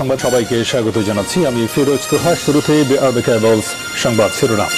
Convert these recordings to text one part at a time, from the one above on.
সংবাদ সবাইকে স্বাগত জানাচ্ছি আমি ফিরোজ তোহা শুরুতে সংবাদ শিরোনাম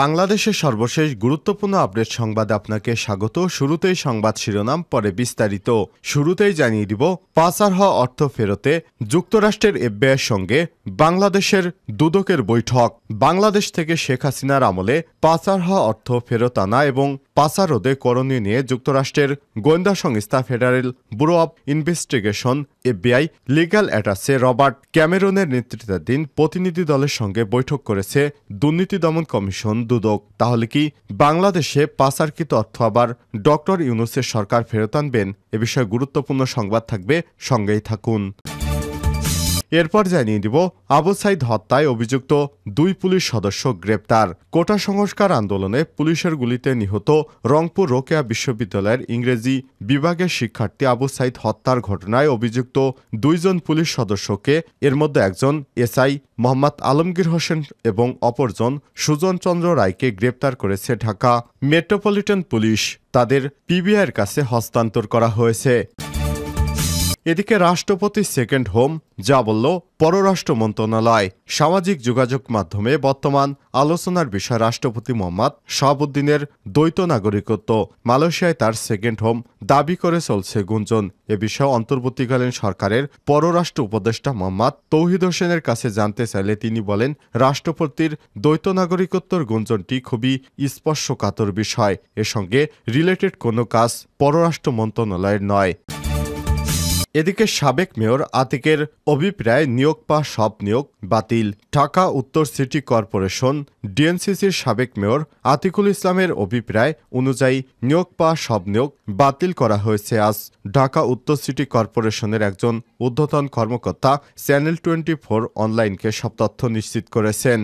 বাংলাদেশের সর্বশেষ গুরুত্বপূর্ণ আপডেট সংবাদ আপনাকে স্বাগত শুরুতেই সংবাদ শিরোনাম পরে বিস্তারিত শুরুতেই জানিয়ে দিব পাচার হওয়া অর্থ ফেরতে যুক্তরাষ্ট্রের এফবিআইয়ের সঙ্গে বাংলাদেশের দুদকের বৈঠক বাংলাদেশ থেকে শেখ হাসিনার আমলে পাচার হওয়া অর্থ ফেরত আনা এবং পাসা রোধে করণীয় নিয়ে যুক্তরাষ্ট্রের গোয়েন্দা সংস্থা Federal Bureau of Investigation FBI legal attache Robert ক্যামেরনের নেতৃত্বাধীন প্রতিনিধি দলের সঙ্গে বৈঠক করেছে দুর্নীতি দমন কমিশন দুদক তাহলে কি বাংলাদেশে পাচারকৃত অর্থ আবার ডক্টর ইউনুসের সরকার ফেরত আনবেন এ বিষয়ে গুরুত্বপূর্ণ সংবাদ থাকবে সঙ্গেই থাকুন এরপর জানিয়ে দিব আবু সাইদ হত্যায় অভিযুক্ত দুই পুলিশ সদস্য গ্রেপ্তার কোটা সংস্কার আন্দোলনে পুলিশের গুলিতে নিহত রংপুর রোকেয়া বিশ্ববিদ্যালয়ের ইংরেজি বিভাগের শিক্ষার্থী আবু সাইদ হত্যার ঘটনায় অভিযুক্ত দুইজন পুলিশ সদস্যকে এর মধ্যে একজন এসআই মোহাম্মদ আলমগীর হোসেন এবং অপরজন সুজন চন্দ্র রায়কে গ্রেপ্তার করেছে ঢাকা মেট্রোপলিটন পুলিশ তাদের পিবিআইয়ের কাছে হস্তান্তর করা হয়েছে এদিকে রাষ্ট্রপতি সেকেন্ড হোম যা বলল পররাষ্ট্র মন্ত্রণালয় সামাজিক যোগাযোগ মাধ্যমে বর্তমান আলোচনার বিষয় রাষ্ট্রপতি মোহাম্মদ শাহাবুদ্দিনের দ্বৈত নাগরিকত্ব মালয়েশিয়ায় তার সেকেন্ড হোম দাবি করে চলছে গুঞ্জন এ বিষয়ে অন্তর্বর্তীকালীন সরকারের পররাষ্ট্র উপদেষ্টা মোহাম্মদ তৌহিদ হোসেনের কাছে জানতে চাইলে তিনি বলেন রাষ্ট্রপতির দ্বৈত নাগরিকত্বর গুঞ্জনটি খুবই স্পর্শকাতর বিষয় এর সঙ্গে রিলেটেড কোনো কাজ পররাষ্ট্র মন্ত্রণালয়ের নয় এদিকে সাবেক মেয়র আতিকের অভিপ্রায় নিয়োগ পা সব নিয়োগ বাতিল ঢাকা উত্তর সিটি কর্পোরেশন ডিএনসিসির সাবেক মেয়র আতিকুল ইসলামের অভিপ্রায় অনুযায়ী নিয়োগ পা সব নিয়োগ বাতিল করা হয়েছে আজ ঢাকা উত্তর সিটি কর্পোরেশনের একজন ঊর্ধ্বতন কর্মকর্তা চ্যানেল টোয়েন্টি ফোর অনলাইনকে সব তথ্য নিশ্চিত করেছেন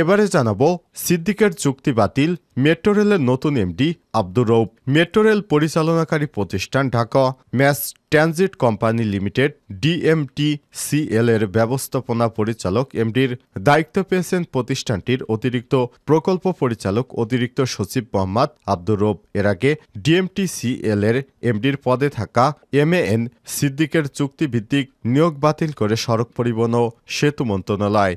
এবারে জানাবো সিদ্দিকের চুক্তি বাতিল মেট্রো রেলের নতুন MD Abdur Rauf metro rail পরিচালনাকারী প্রতিষ্ঠান Dhaka mass transit company limited DMTCL এর ব্যবস্থাপনা পরিচালক এমডির দায়িত্ব পেয়েছেন প্রতিষ্ঠানটির অতিরিক্ত প্রকল্প পরিচালক অতিরিক্ত সচিব মোহাম্মদ আব্দুর রৌফ এর আগে ডিএমটি সিএল এর এমডির পদে থাকা এম এন সিদ্দিকের চুক্তিভিত্তিক নিয়োগ বাতিল করে সড়ক পরিবহন ও সেতু মন্ত্রণালয়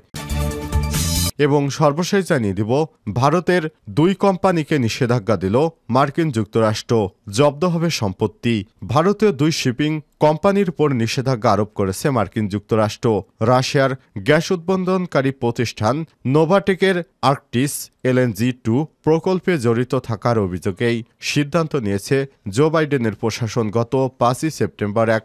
এবং সর্বশেষ জানিয়ে দিব ভারতের দুই কোম্পানিকে নিষেধাজ্ঞা দিল মার্কিন যুক্তরাষ্ট্র জব্দ হবে সম্পত্তি ভারতীয় দুই শিপিং কোম্পানির উপর নিষেধাজ্ঞা আরোপ করেছে মার্কিন যুক্তরাষ্ট্র রাশিয়ার গ্যাস উৎপাদনকারী প্রতিষ্ঠান নোভাটেকের আর্কটিস এলএনজি টু প্রকল্পে জড়িত থাকার অভিযোগেই সিদ্ধান্ত নিয়েছে জো বাইডেনের প্রশাসন গত পাঁচই সেপ্টেম্বর এক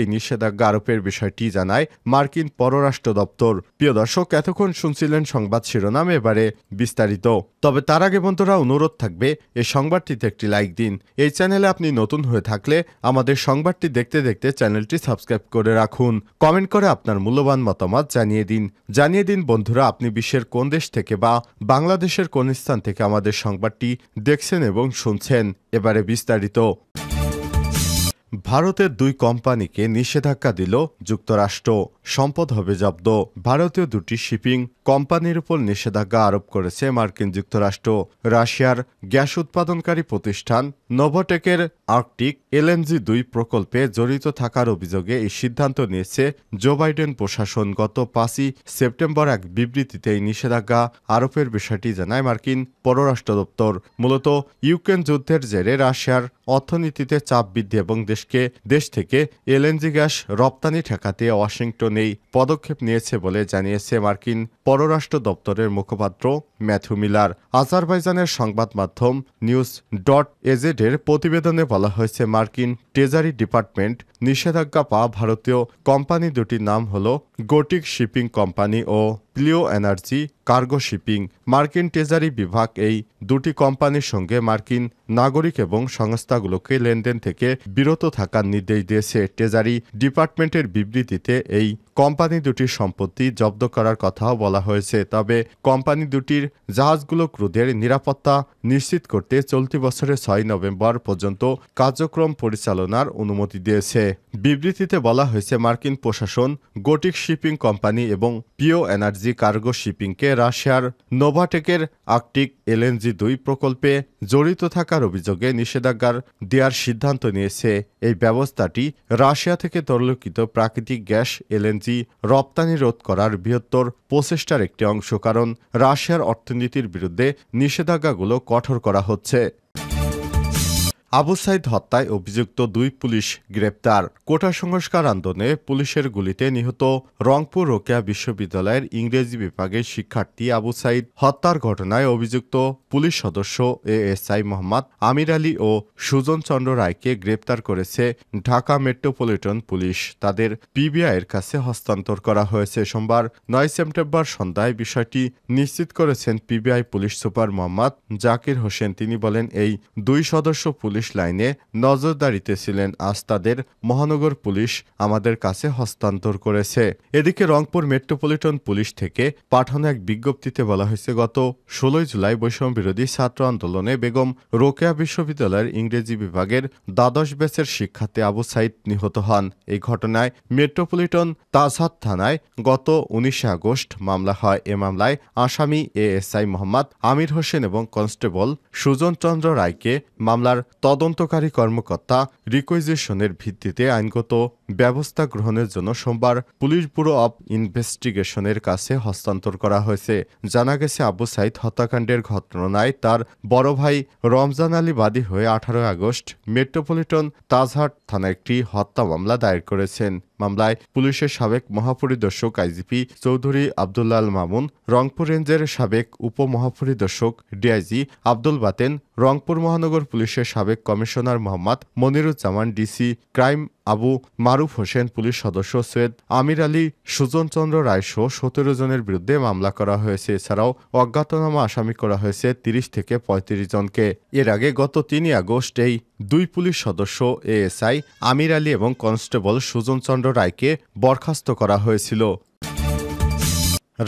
এই নিষেধাজ্ঞা আরোপের বিষয়টি জানায় মার্কিন পররাষ্ট্র দপ্তর প্রিয় দর্শক এতক্ষণ শুনছিলেন সংবাদ শিরোনাম এবারে বিস্তারিত তবে তার আগে বন্ধুরা অনুরোধ থাকবে এই সংবাদটিতে একটি লাইক দিন এই চ্যানেলে আপনি নতুন হয়ে থাকলে আমাদের সংবাদটি দেখতে দেখতে দেখতে চ্যানেলটি সাবস্ক্রাইব করে রাখুন কমেন্ট করে আপনার মূল্যবান মতামত জানিয়ে দিন জানিয়ে দিন বন্ধুরা আপনি বিশ্বের কোন দেশ থেকে বা বাংলাদেশের কোন স্থান থেকে আমাদের সংবাদটি দেখছেন এবং শুনছেন এবারে বিস্তারিত ভারতের দুই কোম্পানিকে নিষেধাজ্ঞা দিল যুক্তরাষ্ট্র সম্পদ হবে জব্দ ভারতীয় দুটি শিপিং কোম্পানির উপর নিষেধাজ্ঞা আরোপ করেছে মার্কিন যুক্তরাষ্ট্র রাশিয়ার গ্যাস উৎপাদনকারী প্রতিষ্ঠান নোভোটেকের আর্কটিক এলএনজি দুই প্রকল্পে জড়িত থাকার অভিযোগে এই সিদ্ধান্ত নিয়েছে জো বাইডেন প্রশাসন গত পাঁচই সেপ্টেম্বর এক বিবৃতিতে এই নিষেধাজ্ঞা আরোপের বিষয়টি জানায় মার্কিন পররাষ্ট্র দপ্তর মূলত ইউক্রেন যুদ্ধের জেরে রাশিয়ার অর্থনীতিতে চাপ বৃদ্ধি এবং দেশকে দেশ থেকে এলএনজি গ্যাস রপ্তানি ঠেকাতে ওয়াশিংটন নেই পদক্ষেপ নিয়েছে বলে জানিয়েছে মার্কিন পররাষ্ট্র দপ্তরের মুখপাত্র ম্যাথু মিলার আজারবাইজানের সংবাদ মাধ্যম নিউজ ডট এজেডের প্রতিবেদনে বলা হয়েছে মার্কিন ট্রেজারি ডিপার্টমেন্ট নিষেধাজ্ঞা পা ভারতীয় কোম্পানি দুটির নাম হল গোটিক শিপিং কোম্পানি ও প্লিও এনার্জি কার্গো শিপিং মার্কিন ট্রেজারি বিভাগ এই দুটি কোম্পানির সঙ্গে মার্কিন নাগরিক এবং সংস্থাগুলোকে লেনদেন থেকে বিরত থাকার নির্দেশ দিয়েছে ট্রেজারি ডিপার্টমেন্টের বিবৃতিতে এই কোম্পানি দুটির সম্পত্তি জব্দ করার কথাও বলা হয়েছে তবে কোম্পানি দুটির জাহাজগুলো ক্রুদের নিরাপত্তা নিশ্চিত করতে চলতি বছরের ছয় নভেম্বর পর্যন্ত কার্যক্রম পরিচালনার অনুমতি দিয়েছে বিবৃতিতে বলা হয়েছে মার্কিন প্রশাসন গোটিক শিপিং কোম্পানি এবং পিও এনার্জি কার্গো শিপিংকে রাশিয়ার নোভাটেকের আর্কটিক এলএনজি দুই প্রকল্পে জড়িত থাকার অভিযোগে নিষেধাজ্ঞার দেওয়ার সিদ্ধান্ত নিয়েছে এই ব্যবস্থাটি রাশিয়া থেকে তরলকিত প্রাকৃতিক গ্যাস এলএনজি পুঁজি রপ্তানি রোধ করার বৃহত্তর প্রচেষ্টার একটি অংশ কারণ রাশিয়ার অর্থনীতির বিরুদ্ধে নিষেধাজ্ঞাগুলো কঠোর করা হচ্ছে আবু সাইদ হত্যায় অভিযুক্ত দুই পুলিশ গ্রেপ্তার কোটা সংস্কার আন্দোলনে পুলিশের গুলিতে নিহত রংপুর রোকেয়া বিশ্ববিদ্যালয়ের ইংরেজি বিভাগের শিক্ষার্থী আবু সাইদ হত্যার ঘটনায় অভিযুক্ত পুলিশ সদস্য A S I Mohammad Amir Ali ও সুজন চন্দ্র রায়কে গ্রেপ্তার করেছে ঢাকা মেট্রোপলিটন পুলিশ তাদের পিবিআইয়ের কাছে হস্তান্তর করা হয়েছে সোমবার নয় সেপ্টেম্বর সন্ধ্যায় বিষয়টি নিশ্চিত করেছেন PBI police super Mohammad Zakir Hossain তিনি বলেন এই দুই সদস্য পুলিশ পুলিশ লাইনে নজরদারিতে ছিলেন আজ তাদের মহানগর পুলিশ আমাদের কাছে হস্তান্তর করেছে এদিকে রংপুর মেট্রোপলিটন পুলিশ থেকে পাঠানো এক বিজ্ঞপ্তিতে বলা হয়েছে গত ষোলোই জুলাই বৈষম্য বিরোধী ছাত্র আন্দোলনে বেগম রোকেয়া বিশ্ববিদ্যালয়ের ইংরেজি বিভাগের দ্বাদশ ব্যাচের শিক্ষাতে আবু সাইদ নিহত হন এই ঘটনায় মেট্রোপলিটন তাজহাত থানায় গত উনিশে আগস্ট মামলা হয় এ মামলায় আসামি এএসআই মোহাম্মদ আমির হোসেন এবং কনস্টেবল সুজন চন্দ্র রায়কে মামলার তদ তদন্তকারী কর্মকর্তা রিকোয়েজিশনের ভিত্তিতে আইনগত ব্যবস্থা গ্রহণের জন্য সোমবার পুলিশ ব্যুরো অব ইনভেস্টিগেশনের কাছে হস্তান্তর করা হয়েছে জানা গেছে আবু সাইদ হত্যাকাণ্ডের ঘটনায় তার বড় ভাই রমজান আলী বাদী হয়ে আঠারো আগস্ট মেট্রোপলিটন তাজহাট থানায় একটি হত্যা মামলা দায়ের করেছেন মামলায় পুলিশের সাবেক মহাপরিদর্শক আইজিপি চৌধুরী আবদুল্লাল মামুন রংপুর রেঞ্জের সাবেক উপমহাপরিদর্শক ডিআইজি আব্দুল বাতেন রংপুর মহানগর পুলিশের সাবেক commissioner Mohammad Moniruzzaman DC crime Abu Maruf Hossain police সদস্য সৈয়দ আমির আলী সুজনচন্দ্র রায়সহ সতেরো জনের বিরুদ্ধে মামলা করা হয়েছে এছাড়াও অজ্ঞাতনামা আসামি করা হয়েছে তিরিশ থেকে পঁয়ত্রিশ জনকে এর আগে গত তিনই আগস্ট এই দুই পুলিশ সদস্য এএসআই আমির আলী এবং কনস্টেবল সুজনচন্দ্র রায়কে বরখাস্ত করা হয়েছিল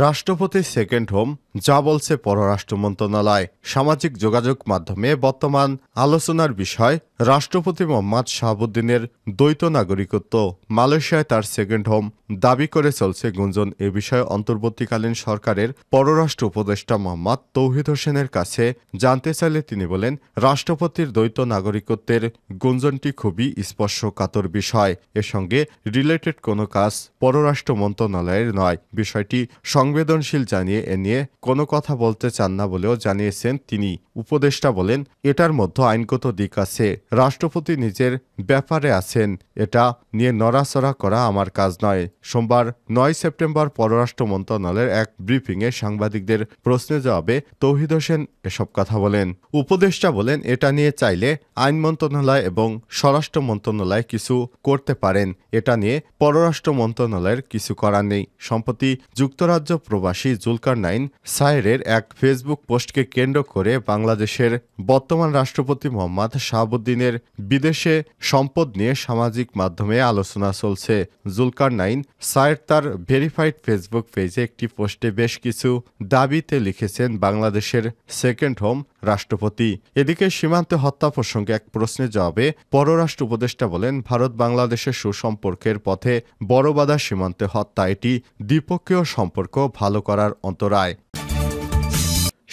রাষ্ট্রপতি সেকেন্ড হোম যা বলছে পররাষ্ট্র মন্ত্রণালয় সামাজিক যোগাযোগ মাধ্যমে বর্তমান আলোচনার বিষয় রাষ্ট্রপতি মোহাম্মদ শাহাবুদ্দিনের দ্বৈত নাগরিকত্ব মালয়েশিয়ায় তার সেকেন্ড হোম দাবি করে চলছে গুঞ্জন এ বিষয়ে অন্তর্বর্তীকালীন সরকারের পররাষ্ট্র উপদেষ্টা মোহাম্মদ তৌহিদ হোসেনের কাছে জানতে চাইলে তিনি বলেন রাষ্ট্রপতির দ্বৈত নাগরিকত্বের গুঞ্জনটি খুবই স্পর্শকাতর বিষয় এর সঙ্গে রিলেটেড কোনো কাজ পররাষ্ট্র মন্ত্রণালয়ের নয় বিষয়টি সংবেদনশীল জানিয়ে এ নিয়ে কোনো কথা বলতে চান না বলেও জানিয়েছেন তিনি উপদেষ্টা বলেন এটার মধ্যে আইনগত দিক আছে রাষ্ট্রপতি নিজের ব্যাপারে আছেন এটা নিয়ে নড়াচড়া করা আমার কাজ নয় সোমবার নয় সেপ্টেম্বর পররাষ্ট্র মন্ত্রণালয়ের এক ব্রিফিংয়ে সাংবাদিকদের প্রশ্নের জবাবে তৌহিদ হোসেন এসব কথা বলেন উপদেষ্টা বলেন এটা নিয়ে চাইলে আইন মন্ত্রণালয় এবং স্বরাষ্ট্র মন্ত্রণালয় কিছু করতে পারেন এটা নিয়ে পররাষ্ট্র মন্ত্রণালয়ের কিছু করার নেই সম্প্রতি যুক্তরাজ্য প্রবাসী জুলকার নাইন সাইরের এক ফেসবুক পোস্টকে কেন্দ্র করে বাংলাদেশের বর্তমান রাষ্ট্রপতি মোহাম্মদ শাহাবুদ্দিনের বিদেশে সম্পদ নিয়ে সামাজিক মাধ্যমে আলোচনা চলছে জুলকার নাইন সায়ের তার ভেরিফাইড ফেসবুক পেজে একটি পোস্টে বেশ কিছু দাবিতে লিখেছেন বাংলাদেশের সেকেন্ড হোম রাষ্ট্রপতি এদিকে সীমান্তে হত্যা প্রসঙ্গে এক প্রশ্নের জবাবে পররাষ্ট্র উপদেষ্টা বলেন ভারত বাংলাদেশের সুসম্পর্কের পথে বড় বাধা সীমান্তে হত্যা এটি দ্বিপক্ষীয় সম্পর্ক ভালো করার অন্তরায়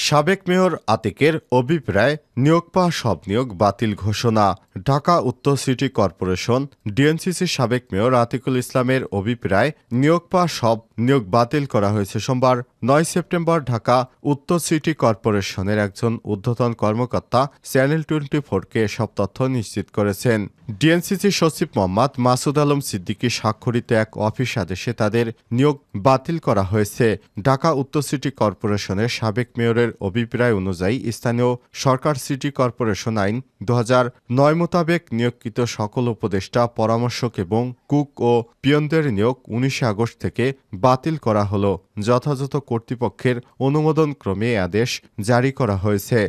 সাবেক মেয়র আতিকের অভিপ্রায় নিয়োগ পাওয়া সব নিয়োগ বাতিল ঘোষণা ঢাকা উত্তর সিটি কর্পোরেশন ডিএনসিসির সাবেক মেয়র আতিকুল ইসলামের অভিপ্রায় নিয়োগ পাওয়া সব নিয়োগ বাতিল করা হয়েছে সোমবার নয় সেপ্টেম্বর ঢাকা উত্তর সিটি কর্পোরেশনের একজন ঊর্ধ্বতন কর্মকর্তা চ্যানেল টোয়েন্টি ফোরকে এসব তথ্য নিশ্চিত করেছেন ডিএনসিসি সচিব মোহাম্মদ মাসুদ আলম সিদ্দিকী স্বাক্ষরিত এক অফিস আদেশে তাদের নিয়োগ বাতিল করা হয়েছে ঢাকা উত্তর সিটি কর্পোরেশনের সাবেক মেয়রের অভিপ্রায় অনুযায়ী স্থানীয় সরকার সিটি কর্পোরেশন আইন দু নয় মোতাবেক নিয়োগকৃত সকল উপদেষ্টা পরামর্শক এবং কুক ও পিয়নদের নিয়োগ উনিশে আগস্ট থেকে বাতিল করা হল যথাযথ কর্তৃপক্ষের অনুমোদন ক্রমে আদেশ জারি করা হয়েছে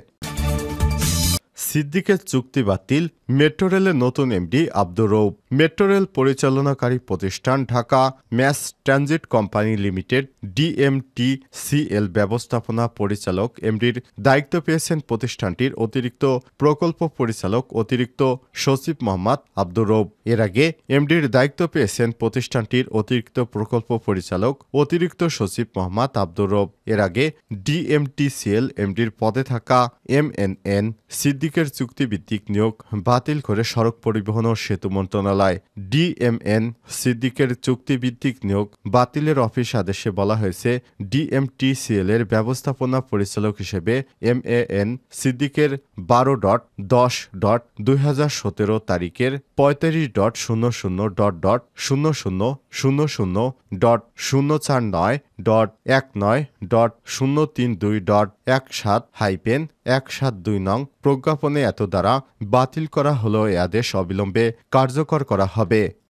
সিদ্দিকের চুক্তি বাতিল মেট্রো রেলের নতুন MD Abdur Rauf metro rail পরিচালনাকারী প্রতিষ্ঠান Dhaka mass transit company limited DMTCL ব্যবস্থাপনা পরিচালক এমডির দায়িত্ব পেয়েছেন প্রতিষ্ঠানটির অতিরিক্ত প্রকল্প পরিচালক অতিরিক্ত সচিব মোহাম্মদ আব্দুর রব এর আগে এমডির দায়িত্ব পেয়েছেন প্রতিষ্ঠানটির অতিরিক্ত প্রকল্প পরিচালক অতিরিক্ত সচিব মোহাম্মদ আব্দুর রব এর আগে ডিএমটিসিএল এমডির পদে থাকা এম এন এন সিদ্দিকের চুক্তিভিত্তিক নিয়োগ বাতিল করে সড়ক পরিবহন ও সেতু মন্ত্রণালয় মন্ত্রণালয় ডিএমএন সিদ্দিকের চুক্তিভিত্তিক নিয়োগ বাতিলের অফিস আদেশে বলা হয়েছে ডিএমটিসিএল এর ব্যবস্থাপনা পরিচালক হিসেবে এম এ এন সিদ্দিকের বারো ডট দশ ডট দুই হাজার সতেরো তারিখের পঁয়তাল্লিশ ডট শূন্য শূন্য ডট ডট শূন্য শূন্য শূন্য শূন্য ডট শূন্য চার নয় ডট এক নয় ডট শূন্য তিন দুই ডট এক সাত হাইপেন এক সাত দুই নং প্রজ্ঞাপনে এত দ্বারা বাতিল করা হলেও এ আদেশ অবিলম্বে কার্যকর করা হবে